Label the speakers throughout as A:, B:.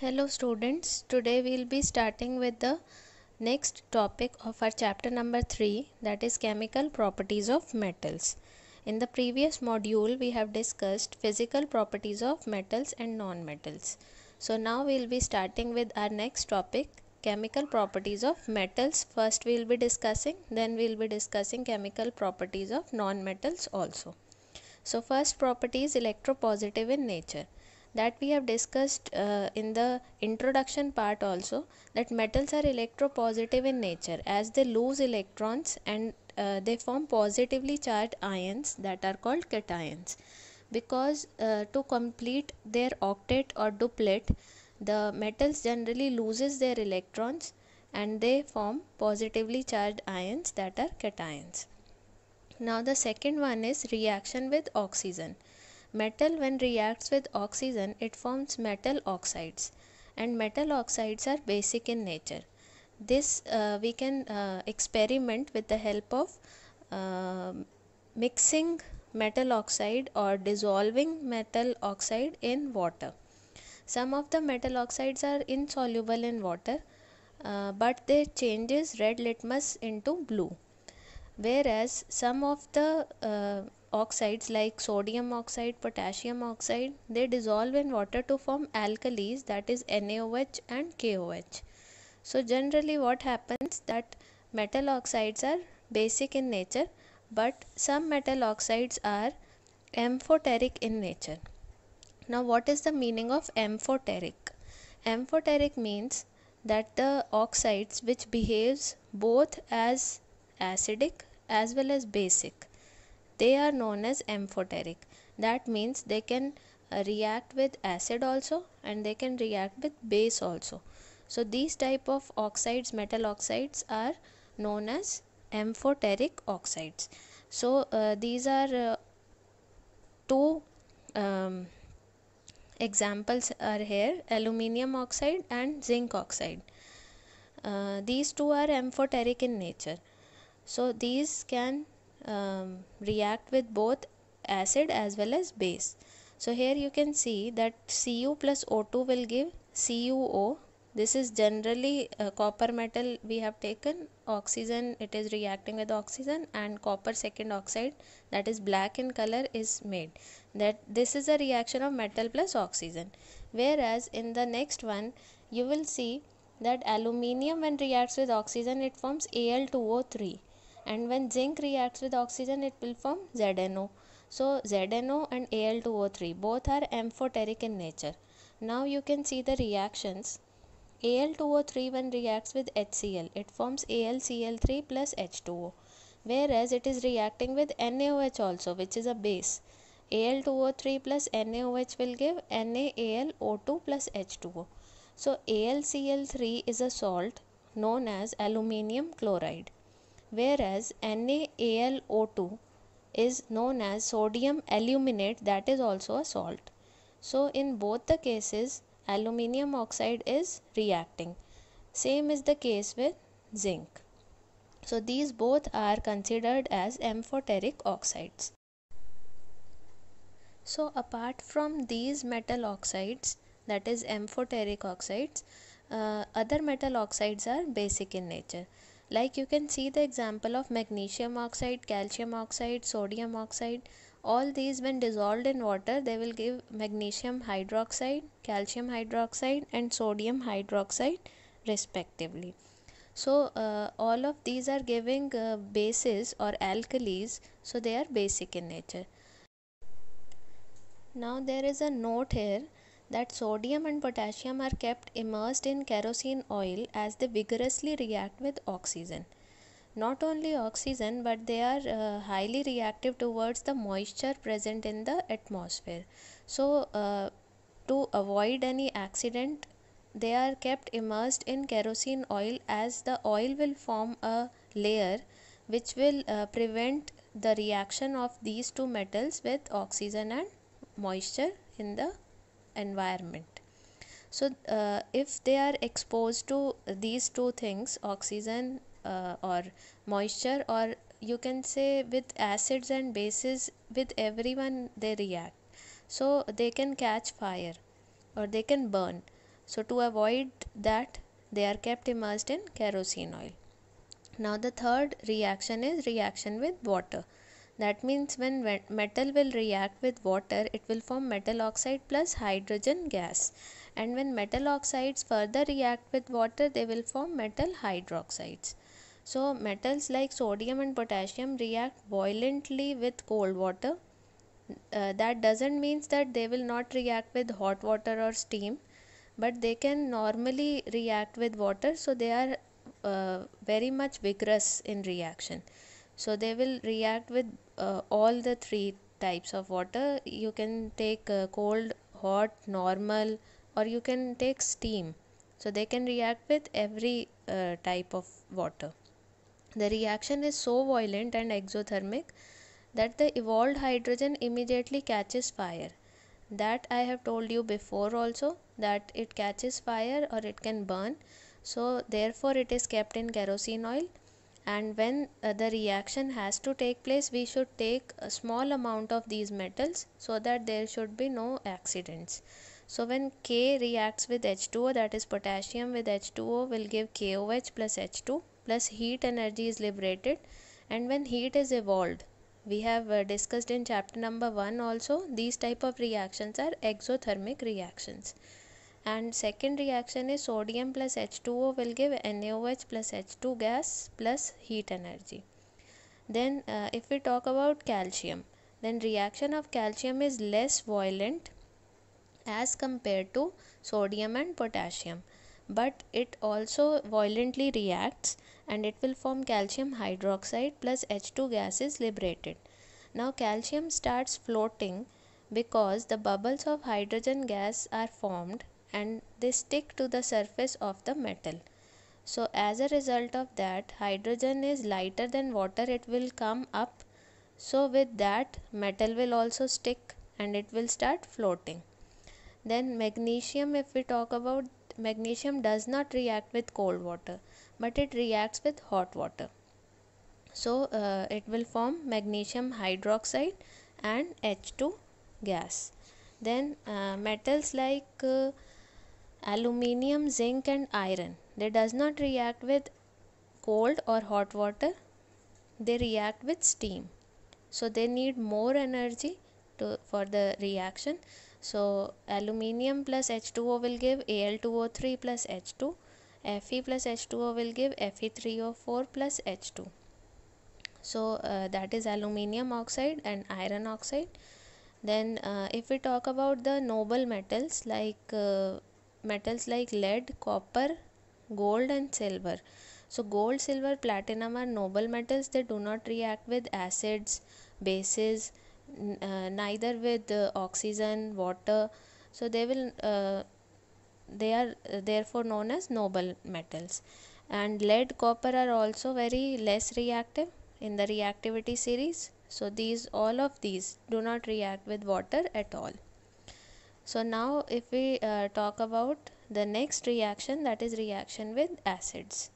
A: Hello students, today we will be starting with the next topic of our chapter number 3 that is chemical properties of metals. In the previous module we have discussed physical properties of metals and non-metals. So now we will be starting with our next topic chemical properties of metals. First we will be discussing then we will be discussing chemical properties of non-metals also. So first property is electropositive in nature that we have discussed uh, in the introduction part also that metals are electropositive in nature as they lose electrons and uh, they form positively charged ions that are called cations because uh, to complete their octet or duplet the metals generally loses their electrons and they form positively charged ions that are cations now the second one is reaction with oxygen Metal when reacts with oxygen it forms metal oxides and metal oxides are basic in nature. This uh, we can uh, experiment with the help of uh, mixing metal oxide or dissolving metal oxide in water. Some of the metal oxides are insoluble in water uh, but they changes red litmus into blue whereas some of the uh, oxides like sodium oxide, potassium oxide, they dissolve in water to form alkalis that is NaOH and KOH. So generally what happens that metal oxides are basic in nature but some metal oxides are amphoteric in nature. Now what is the meaning of amphoteric? Amphoteric means that the oxides which behaves both as acidic as well as basic they are known as amphoteric that means they can uh, react with acid also and they can react with base also so these type of oxides metal oxides are known as amphoteric oxides so uh, these are uh, two um, examples are here aluminium oxide and zinc oxide uh, these two are amphoteric in nature so these can um, react with both acid as well as base. So here you can see that Cu plus O2 will give CuO. This is generally a uh, copper metal we have taken oxygen it is reacting with oxygen and copper second oxide that is black in color is made that this is a reaction of metal plus oxygen whereas in the next one you will see that aluminium when reacts with oxygen it forms Al2O3 and when zinc reacts with oxygen it will form ZNO so ZNO and Al2O3 both are amphoteric in nature now you can see the reactions Al2O3 when reacts with HCl it forms AlCl3 plus H2O whereas it is reacting with NaOH also which is a base Al2O3 plus NaOH will give NaAlO2 plus H2O. So AlCl3 is a salt known as aluminium chloride whereas NaAlO2 is known as sodium aluminate that is also a salt. So in both the cases aluminium oxide is reacting. Same is the case with zinc. So these both are considered as amphoteric oxides. So apart from these metal oxides that is amphoteric oxides, uh, other metal oxides are basic in nature like you can see the example of magnesium oxide calcium oxide sodium oxide all these when dissolved in water they will give magnesium hydroxide calcium hydroxide and sodium hydroxide respectively so uh, all of these are giving uh, bases or alkalis so they are basic in nature now there is a note here that sodium and potassium are kept immersed in kerosene oil as they vigorously react with oxygen. Not only oxygen, but they are uh, highly reactive towards the moisture present in the atmosphere. So, uh, to avoid any accident, they are kept immersed in kerosene oil as the oil will form a layer which will uh, prevent the reaction of these two metals with oxygen and moisture in the environment so uh, if they are exposed to these two things oxygen uh, or moisture or you can say with acids and bases with everyone they react so they can catch fire or they can burn so to avoid that they are kept immersed in kerosene oil now the third reaction is reaction with water that means when metal will react with water, it will form metal oxide plus hydrogen gas. And when metal oxides further react with water, they will form metal hydroxides. So metals like sodium and potassium react violently with cold water. Uh, that doesn't mean that they will not react with hot water or steam but they can normally react with water so they are uh, very much vigorous in reaction so they will react with uh, all the three types of water you can take uh, cold hot normal or you can take steam so they can react with every uh, type of water the reaction is so violent and exothermic that the evolved hydrogen immediately catches fire that i have told you before also that it catches fire or it can burn so therefore it is kept in kerosene oil and when uh, the reaction has to take place we should take a small amount of these metals so that there should be no accidents so when K reacts with H2O that is potassium with H2O will give KOH plus H2 plus heat energy is liberated and when heat is evolved we have uh, discussed in chapter number 1 also these type of reactions are exothermic reactions and second reaction is sodium plus H2O will give NaOH plus H2 gas plus heat energy. Then uh, if we talk about calcium, then reaction of calcium is less violent as compared to sodium and potassium but it also violently reacts and it will form calcium hydroxide plus H2 gas is liberated. Now calcium starts floating because the bubbles of hydrogen gas are formed and they stick to the surface of the metal. So as a result of that hydrogen is lighter than water it will come up so with that metal will also stick and it will start floating. Then magnesium if we talk about magnesium does not react with cold water but it reacts with hot water. So uh, it will form magnesium hydroxide and H2 gas. Then uh, metals like uh, aluminium zinc and iron they does not react with cold or hot water they react with steam so they need more energy to for the reaction so aluminium plus H2O will give Al2O3 plus H2 Fe plus H2O will give Fe3O4 plus H2 so uh, that is aluminium oxide and iron oxide then uh, if we talk about the noble metals like uh, metals like lead, copper, gold and silver. So gold, silver, platinum are noble metals. They do not react with acids, bases, uh, neither with uh, oxygen, water. So they will uh, they are therefore known as noble metals. And lead, copper are also very less reactive in the reactivity series. So these all of these do not react with water at all. So now if we uh, talk about the next reaction that is reaction with acids.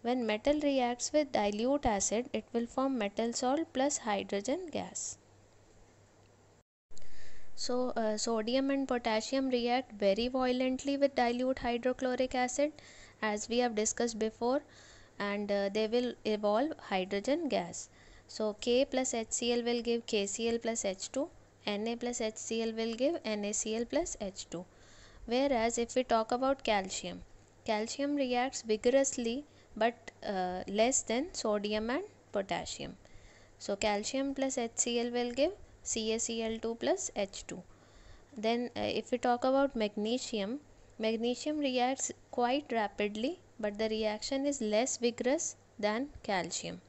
A: When metal reacts with dilute acid, it will form metal salt plus hydrogen gas. So uh, sodium and potassium react very violently with dilute hydrochloric acid as we have discussed before and uh, they will evolve hydrogen gas. So K plus HCl will give KCl plus H2 Na plus HCl will give NaCl plus H2. Whereas if we talk about calcium, calcium reacts vigorously but uh, less than sodium and potassium. So calcium plus HCl will give CaCl2 plus H2. Then uh, if we talk about magnesium, magnesium reacts quite rapidly but the reaction is less vigorous than calcium.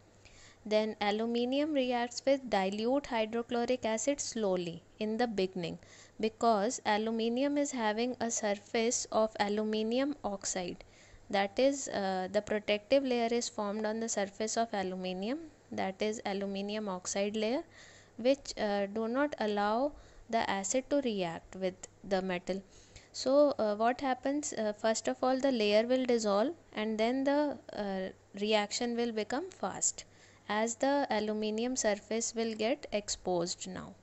A: Then aluminium reacts with dilute hydrochloric acid slowly in the beginning because aluminium is having a surface of aluminium oxide that is uh, the protective layer is formed on the surface of aluminium that is aluminium oxide layer which uh, do not allow the acid to react with the metal so uh, what happens uh, first of all the layer will dissolve and then the uh, reaction will become fast as the aluminium surface will get exposed now.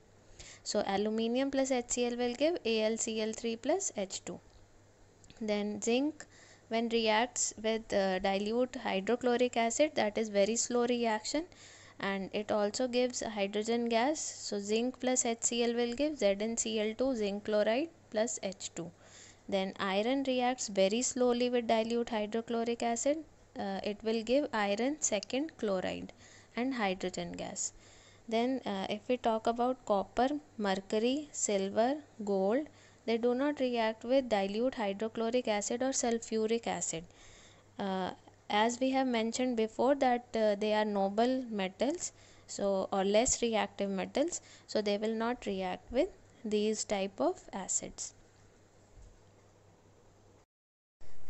A: So aluminium plus HCl will give AlCl3 plus H2. Then zinc when reacts with uh, dilute hydrochloric acid that is very slow reaction and it also gives hydrogen gas. So zinc plus HCl will give ZnCl2 zinc chloride plus H2. Then iron reacts very slowly with dilute hydrochloric acid. Uh, it will give iron second chloride and hydrogen gas. Then uh, if we talk about copper, mercury, silver, gold, they do not react with dilute hydrochloric acid or sulfuric acid. Uh, as we have mentioned before that uh, they are noble metals so or less reactive metals so they will not react with these type of acids.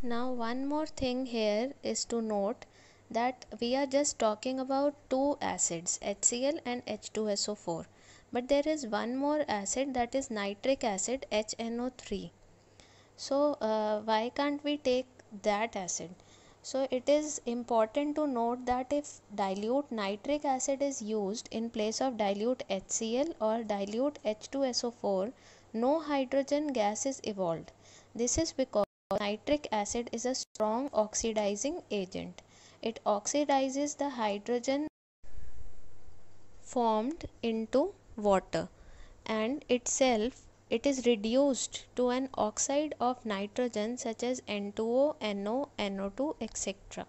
A: Now one more thing here is to note that we are just talking about two acids HCl and H2SO4 but there is one more acid that is nitric acid HNO3 so uh, why can't we take that acid so it is important to note that if dilute nitric acid is used in place of dilute HCl or dilute H2SO4 no hydrogen gas is evolved this is because nitric acid is a strong oxidizing agent it oxidizes the hydrogen formed into water and itself it is reduced to an oxide of nitrogen such as N2O, NO, NO2 etc.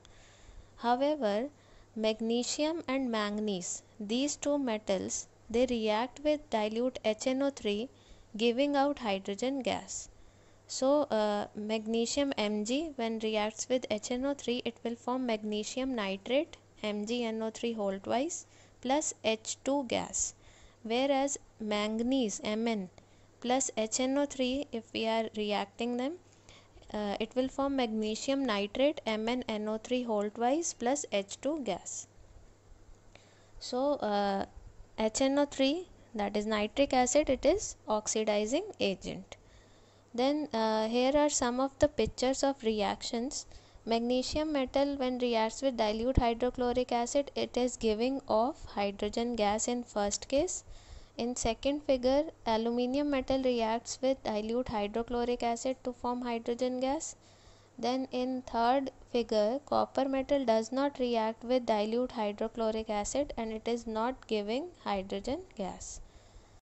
A: However, magnesium and manganese these two metals they react with dilute HNO3 giving out hydrogen gas. So uh, magnesium Mg when reacts with HNO3 it will form magnesium nitrate MgNO3 whole twice plus H2 gas whereas manganese Mn plus HNO3 if we are reacting them uh, it will form magnesium nitrate MnNO3 whole twice plus H2 gas. So uh, HNO3 that is nitric acid it is oxidizing agent. Then uh, here are some of the pictures of reactions. Magnesium metal when reacts with dilute hydrochloric acid it is giving off hydrogen gas in first case. In second figure aluminium metal reacts with dilute hydrochloric acid to form hydrogen gas. Then in third figure copper metal does not react with dilute hydrochloric acid and it is not giving hydrogen gas.